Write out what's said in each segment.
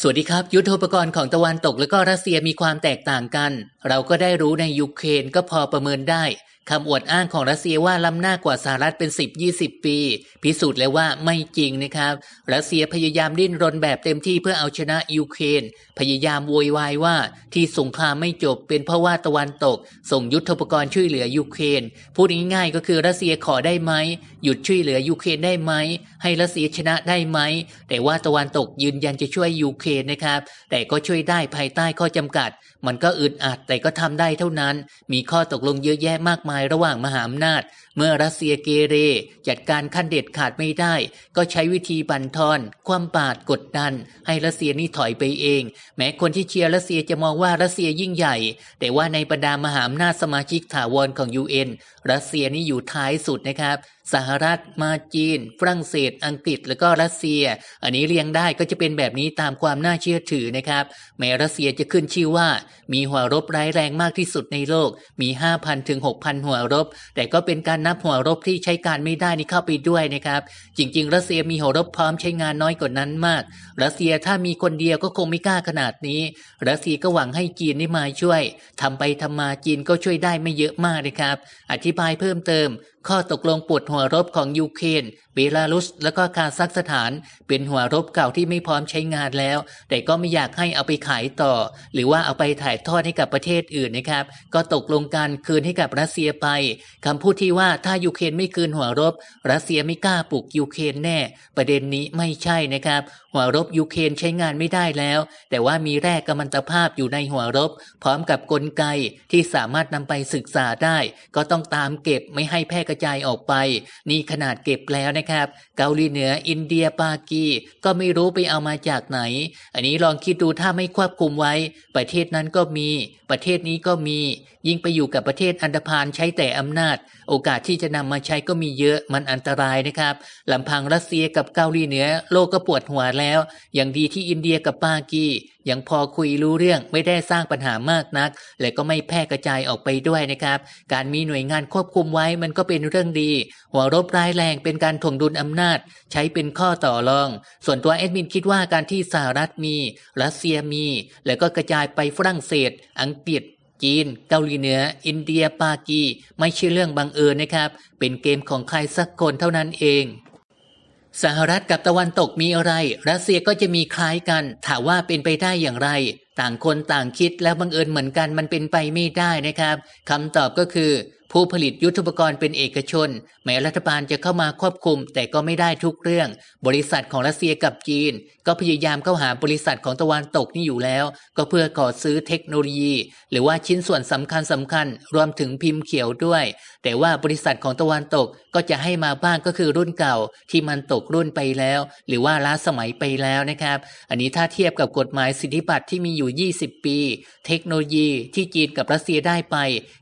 สวัสดีครับ ยุทธปกรณ์ของตะวันตกและก็รัสเซียมีความแตกต่างกัน เราก็ได้รู้ในยูเครนก็พอประเมินได้คำอวดอ้างของรัสเซียว่าล้ำหน้ากว่าสหรัฐเป็น 10-20 ปี พิสูจน์แล้วว่าไม่จริงนะครับรัสเซียพยายามดิ้นรนแบบเต็มที่เพื่อเอาชนะยูเครนพยายามโวยวายว่าที่สงครามไม่จบเป็นเพราะว่าตะวันตก ส่งยุทธปกรณ์ช่วยเหลือยูเครนพูดง่ายๆก็คือรัสเซียขอได้ไหม หยุดช่วยเหลือยูเครนได้ไหม ให้รัสเซียชนะได้ไหมแต่ว่าตะวันตกยืนยันจะช่วยยูเครนนะครับ แต่ก็ช่วยได้ภายใต้ข้อจำกัด มันก็อึดอัดแต่ก็ทำได้เท่านั้น มีข้อตกลงเยอะแยะมากมายายระหว่างมหาอำนาจเมื่อรัสเซียเกเรจัดการขั้นเด็ดขาดไม่ได้ ก็ใช้วิธีบั่นทอนความบาดกดดัน ให้รัสเซียนี่ถอยไปเอง แม้คนที่เชียร์รัสเซียจะมองว่ารัสเซียยิ่งใหญ่ แต่ว่าในบรรดามหาอำนาจสมาชิกถาวรของ UN รัสเซียนี่อยู่ท้ายสุดนะครับ สหรัฐมาจีน ฝรั่งเศส อังกฤษแล้วก็รัสเซีย อันนี้เรียงได้ก็จะเป็นแบบนี้ตามความน่าเชื่อถือนะครับแม้รัสเซียจะขึ้นชื่อว่ามีหัวรบร้ายแรงมากที่สุดในโลกมี 5,000ถึง6,000หัวรบ แต่ก็เป็นการนับหัวรบที่ใช้การไม่ได้นี่เข้าไปด้วยนะครับจริงๆรัสเซียมีหัวรบพร้อมใช้งานน้อยกว่านั้นมาก รัสเซียถ้ามีคนเดียวก็คงไม่กล้าขนาดนี้ รัสเซียก็หวังให้จีนได้มาช่วย ทำไปทำมาจีนก็ช่วยได้ไม่เยอะมากนะครับอธิบายเพิ่มเติมข้อตกลงปวดหัวรบของยูเครนเบลารุส และก็คาซัคสถาน เป็นหัวรบเก่าที่ไม่พร้อมใช้งานแล้ว แต่ก็ไม่อยากให้เอาไปขายต่อ หรือว่าเอาไปถ่ายทอดให้กับประเทศอื่นนะครับ ก็ตกลงการคืนให้กับรัสเซียไป คำพูดที่ว่าถ้ายูเครนไม่คืนหัวรบ รัสเซียไม่กล้าปลุกยูเครนแน่ ประเด็นนี้ไม่ใช่นะครับหัวรบยูเครนใช้งานไม่ได้แล้ว แต่ว่ามีแร่กัมมันตภาพอยู่ในหัวรบ พร้อมกับกลไกที่สามารถนำไปศึกษาได้ ก็ต้องตามเก็บไม่ให้แพร่กระจายออกไป นี่ขนาดเก็บแล้วนะครับ เกาหลีเหนืออินเดียปากีก็ไม่รู้ไปเอามาจากไหน อันนี้ลองคิดดูถ้าไม่ควบคุมไว้ ประเทศนั้นก็มีประเทศนี้ก็มียิ่งไปอยู่กับประเทศอันดพานใช้แต่อำนาจ โอกาสที่จะนำมาใช้ก็มีเยอะมันอันตรายนะครับลำพังรัสเซียกับเกาหลีเหนือโลกก็ปวดหัวแล้ว อย่างดีที่อินเดียกับปากียังพอคุยรู้เรื่องไม่ได้สร้างปัญหามากนัก และก็ไม่แพร่กระจายออกไปด้วยนะครับ การมีหน่วยงานควบคุมไว้มันก็เป็นเรื่องดีหัวรบร้ายแรงเป็นการถ่วงดุลอำนาจ ใช้เป็นข้อต่อรอง ส่วนตัวแอดมินคิดว่าการที่สหรัฐมี รัสเซียมี แล้วก็กระจายไปฝรั่งเศส อังกฤษจีน เกาหลีเหนืออินเดียปากีไม่ใช่เรื่องบังเอิญนะครับเป็นเกมของใครสักคนเท่านั้นเองสหรัฐกับตะวันตกมีอะไรรัสเซียก็จะมีคล้ายกัน ถามว่าเป็นไปได้อย่างไร ต่างคนต่างคิดแล้วบังเอิญเหมือนกันมันเป็นไปไม่ได้นะครับคำตอบก็คือผู้ผลิตยุทธปกรณ์เป็นเอกชน แม้รัฐบาลจะเข้ามาควบคุม แต่ก็ไม่ได้ทุกเรื่อง บริษัทของรัสเซียกับจีน ก็พยายามเข้าหาบริษัทของตะวันตกนี่อยู่แล้ว ก็เพื่อขอซื้อเทคโนโลยี หรือว่าชิ้นส่วนสำคัญสำคัญ รวมถึงพิมพ์เขียวด้วย แต่ว่าบริษัทของตะวันตกก็จะให้มาบ้างก็คือรุ่นเก่า ที่มันตกรุ่นไปแล้ว หรือว่าล้าสมัยไปแล้วนะครับ อันนี้ถ้าเทียบกับกฎหมายสิทธิบัตรที่มีอยู่ 20 ปี เทคโนโลยีที่จีนกับรัสเซียได้ไป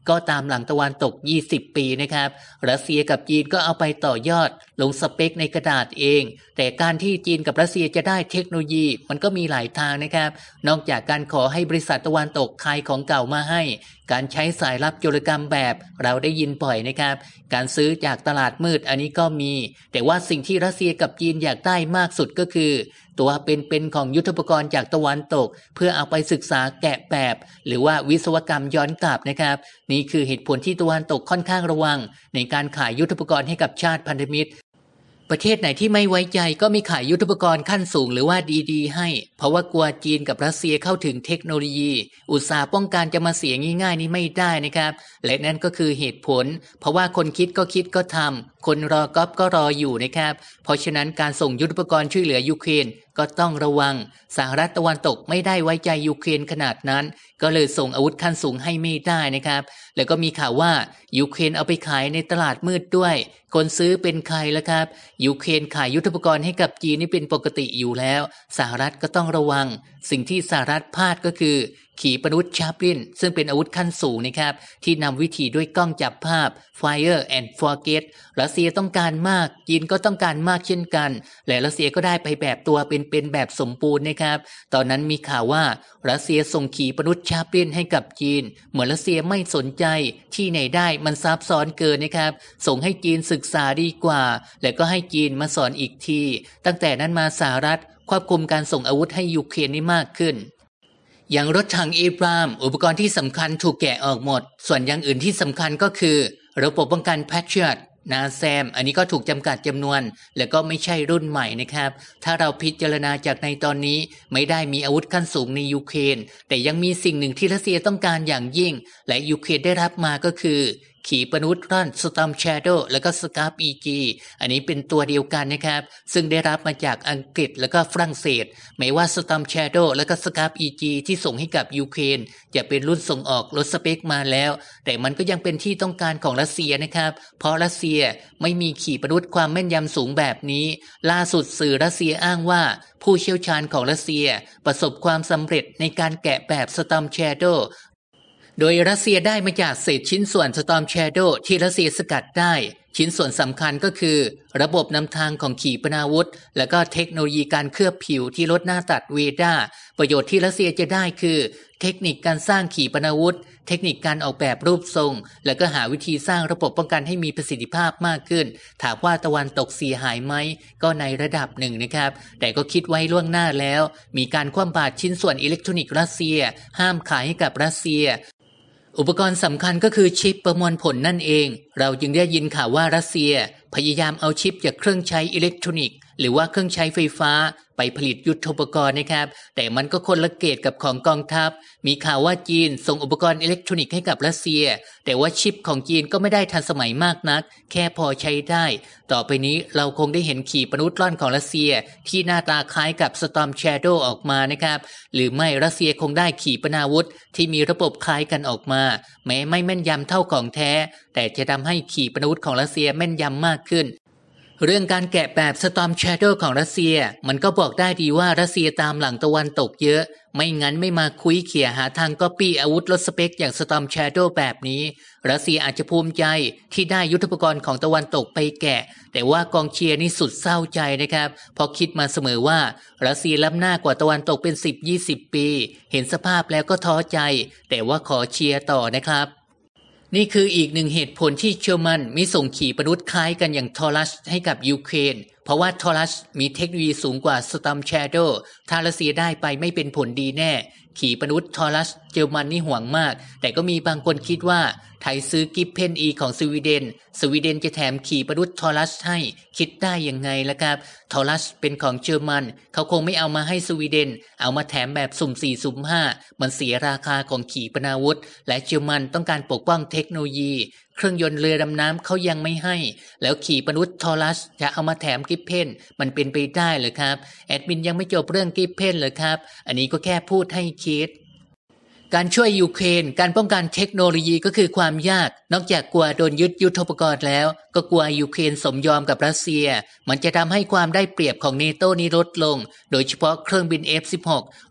ก็ตามหลังตะวันตก20 ปีนะครับ รัสเซียกับจีนก็เอาไปต่อยอดลงสเปคในกระดาษเอง แต่การที่จีนกับรัสเซียจะได้เทคโนโลยีมันก็มีหลายทางนะครับ นอกจากการขอให้บริษัทตะวันตกขายของเก่ามาให้ การใช้สายลับจุลกรรมแบบ เราได้ยินบ่อยนะครับ การซื้อจากตลาดมืดอันนี้ก็มี แต่ว่าสิ่งที่รัสเซียกับจีนอยากได้มากสุดก็คือ ตัวเป็นๆของยุทธปกรณ์จากตะวันตก เพื่อเอาไปศึกษาแกะแบบ หรือว่าวิศวกรรมย้อนกลับนะครับ นี่คือเหตุผลที่ตะวันตกค่อนข้างระวัง ในการขายยุทธปกรณ์ให้กับชาติพันธมิตรประเทศไหนที่ไม่ไว้ใจก็มีขายยุทธปกรณ์ขั้นสูงหรือว่าดีๆ ให้ เพราะว่ากลัวจีนกับรัสเซียเข้าถึงเทคโนโลยี อุตสาห์ป้องกันจะมาเสียง่ายๆนี้ไม่ได้นะครับและนั่นก็คือเหตุผล เพราะว่าคนคิดก็คิดก็ทำ คนรอก๊อปก็รออยู่นะครับเพราะฉะนั้นการส่งยุทธปกรณ์ช่วยเหลือยูเครนก็ต้องระวังสหรัฐตะวันตกไม่ได้ไว้ใจยูเครนขนาดนั้น ก็เลยส่งอาวุธขั้นสูงให้ไม่ได้นะครับ แล้วก็มีข่าวว่ายูเครนเอาไปขายในตลาดมืดด้วย คนซื้อเป็นใครล่ะครับยูเครนขายยุทธปกรณ์ให้กับจีนนี่เป็นปกติอยู่แล้ว สหรัฐก็ต้องระวัง สิ่งที่สหรัฐพลาดก็คือขีปนุษย์ชาปินซึ่งเป็นอาวุธขั้นสูงนะครับที่นำวิธีด้วยกล้องจับภาพ Fire and Forget รัสเซียต้องการมาก จีนก็ต้องการมากเช่นกัน และรัสเซียก็ได้ไปแบบตัวเป็นๆแบบสมบูรณ์นะครับ ตอนนั้นมีข่าวว่ารัสเซียส่งขีปนุษย์ชาปินให้กับจีน เหมือนรัสเซียไม่สนใจที่ไหนได้มันซับซ้อนเกินนะครับส่งให้จีนศึกษาดีกว่า และก็ให้จีนมาสอนอีกที ตั้งแต่นั้นมาสหรัฐควบคุมการส่งอาวุธให้ยูเครนนี่มากขึ้นอย่างรถถังอีบรามอุปกรณ์ที่สำคัญถูกแกะออกหมด ส่วนอย่างอื่นที่สำคัญก็คือ ระบบป้องกันแพทริอตนาแซม อันนี้ก็ถูกจำกัดจำนวน และก็ไม่ใช่รุ่นใหม่นะครับ ถ้าเราพิจารณาจากในตอนนี้ไม่ได้มีอาวุธขั้นสูงในยูเครนแต่ยังมีสิ่งหนึ่งที่รัสเซียต้องการอย่างยิ่ง และยูเครนได้รับมาก็คือขีปนุษย์ร่อนสตอมแชโดแล้วก็สกาฟอีจีอันนี้เป็นตัวเดียวกันนะครับ ซึ่งได้รับมาจากอังกฤษแล้วก็ฝรั่งเศสไม่ว่าสตอมแชโดแล้วก็สกาฟอีจีที่ส่งให้กับยูเครนจะเป็นรุ่นส่งออกลดสเปคมาแล้ว แต่มันก็ยังเป็นที่ต้องการของรัสเซียนะครับ เพราะรัสเซียไม่มีขีปนุษย์ความแม่นยำสูงแบบนี้ ล่าสุดสื่อรัสเซียอ้างว่าผู้เชี่ยวชาญของรัสเซีย ประสบความสำเร็จในการแกะแบบสตอมแชโดโดยรัสเซียได้มาจากเศษชิ้นส่วนสตอมแชโดที่รัสเซียสกัดได้ ชิ้นส่วนสำคัญก็คือ ระบบนำทางของขีปนาวุธและก็เทคโนโลยีการเคลือบผิวที่ลดหน้าตัดเวด้าประโยชน์ที่รัสเซียจะได้คือ เทคนิคการสร้างขีปนาวุธ เทคนิคการออกแบบรูปทรงและก็หาวิธีสร้างระบบป้องกันให้มีประสิทธิภาพมากขึ้น ถามว่าตะวันตกเสียหายไหมก็ในระดับหนึ่งนะครับแต่ก็คิดไว้ล่วงหน้าแล้ว มีการคว่ำบาตรชิ้นส่วนอิเล็กทรอนิกส์รัสเซีย ห้ามขายให้กับรัสเซียอุปกรณ์สำคัญก็คือชิปประมวลผลนั่นเอง เราจึงได้ยินข่าวว่ารัสเซียพยายามเอาชิปจากเครื่องใช้อิเล็กทรอนิกส์หรือว่าเครื่องใช้ไฟฟ้าไปผลิตยุทธปกรณ์นะครับ แต่มันก็คนละเกตกับของกองทัพ มีข่าวว่าจีน ส่งอุปกรณ์อิเล็กทรอนิกส์ให้กับรัสเซีย แต่ว่าชิปของจีนก็ไม่ได้ทันสมัยมากนัก แค่พอใช้ได้ ต่อไปนี้เราคงได้เห็นขี่ปนุษย์ล่อนของรัสเซีย ที่หน้าตาคล้ายกับสตอมแชโดออกมานะครับหรือไม่รัสเซียคงได้ขี่ปนาวุธที่มีระบบคล้ายกันออกมา แม้ไม่แม่นยำเท่าของแท้แต่จะทำให้ขี่ปนาวุธของรัสเซียแม่นยำมากขึ้น เรื่องการแกะแบบสตอม m Shadow ของรัสเซีย มันก็บอกได้ดีว่ารัสเซียตามหลังตะวันตกเยอะ ไม่งั้นไม่มาคุยเขี่ยหาทางก็ปี้อาวุธลดสเปคอย่างสตอม m Shadow แบบนี้รัสเซียอาจจะภูมิใจที่ได้ยุทธปกรณ์ของตะวันตกไปแกะ แต่ว่ากองเชียร์นี่สุดเศร้าใจนะครับพอคิดมาเสมอว่ารัสเซียล้ำหน้ากว่าตะวันตกเป็น 10-20 ปี เห็นสภาพแล้วก็ท้อใจ แต่ว่าขอเชียร์ต่อนะครับนี่คืออีกหนึ่งเหตุผลที่เชื่อมันมิส่งขี่ปนุษย์คล้ายกันอย่างทอรัสให้กับยูเครนเพราะว่าทอรัสมีเทคโนโลยีสูงกว่าสตัมแชโดทารัสเซียได้ไปไม่เป็นผลดีแน่ ขี่ปนุษย์ทอรัสเยอรมันนี่ห่วงมาก แต่ก็มีบางคนคิดว่า ไทยซื้อกิฟเพนอีของสวีเดน สวีเดนจะแถมขี่ปรุษทอรัสให้ คิดได้ยังไงล่ะครับ ทอรัสเป็นของเยอรมัน เขาคงไม่เอามาให้สวีเดน เอามาแถมแบบสุ่มสี่สุ่มห้ามันเสียราคาของขี่ปนาวุธ และเยอรมันต้องการปกป้องเทคโนโลยี เครื่องยนต์เรือดำน้ำเขายังไม่ให้ แล้วขี่ปนุษย์ทอรัสจะเอามาแถมกิฟเพน มันเป็นไปได้เหรอครับ แอดมินยังไม่จบเรื่องกิฟเพนเลยครับ อันนี้ก็แค่พูดให้คิดการช่วยยูเครนการป้องกันเทคโนโลยีก็คือความยาก นอกจากกลัวโดนยึดยุทธปกรณ์แล้ว ก็กลัวยูเครนสมยอมกับรัสเซีย มันจะทำให้ความได้เปรียบของเนโตนี้ลดลง โดยเฉพาะเครื่องบิน F16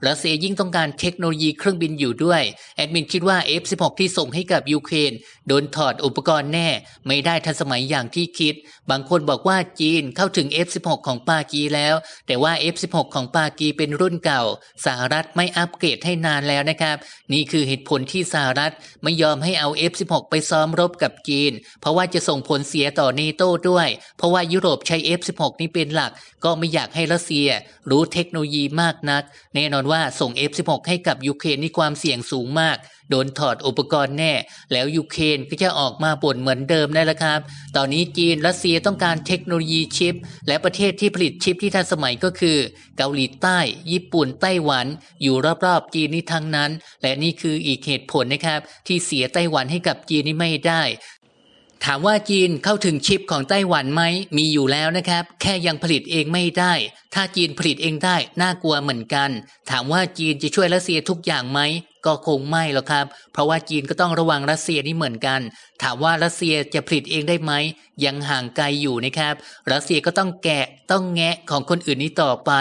รัสเซียยิ่งต้องการเทคโนโลยีเครื่องบินอยู่ด้วย แอดมินคิดว่า F16 ที่ส่งให้กับยูเครนโดนถอดอุปกรณ์แน่ ไม่ได้ทันสมัยอย่างที่คิด บางคนบอกว่าจีนเข้าถึง F16 ของปากีแล้ว แต่ว่า F16 ของปากีเป็นรุ่นเก่า สหรัฐไม่อัปเกรดให้นานแล้วนะครับนี่คือเหตุผลที่สหรัฐ ไม่ยอมให้เอา F-16 ไปซ้อมรบกับจีน เพราะว่าจะส่งผลเสียต่อเนโต้ด้วย เพราะว่ายุโรปใช้ F-16 นี่เป็นหลัก ก็ไม่อยากให้รัสเซีย รู้เทคโนโลยีมากนัก แน่นอนว่าส่ง F-16 ให้กับยูเครนนี่ความเสี่ยงสูงมากโดนถอดอุปกรณ์แน่ แล้วยูเครนก็จะออกมาบ่นเหมือนเดิมนั่นแหละครับ ตอนนี้จีนรัสเซียต้องการเทคโนโลยีชิป และประเทศที่ผลิตชิปที่ทันสมัยก็คือ เกาหลีใต้ญี่ปุ่นไต้หวัน อยู่รอบๆ จีนนี่ทั้งนั้น และนี่คืออีกเหตุผลนะครับ ที่เสียไต้หวันให้กับจีนนี่ไม่ได้ ถามว่าจีนเข้าถึงชิปของไต้หวันไหมมีอยู่แล้วนะครับ แค่ยังผลิตเองไม่ได้ ถ้าจีนผลิตเองได้น่ากลัวเหมือนกัน ถามว่าจีนจะช่วยรัสเซียทุกอย่างไหมก็คงไม่หรอกครับ เพราะว่าจีนก็ต้องระวังรัสเซียนี่เหมือนกัน ถามว่ารัสเซียจะผลิตเองได้ไหม ยังห่างไกลอยู่นะครับ รัสเซียก็ต้องแกะ ต้องแงะของคนอื่นนี้ต่อไป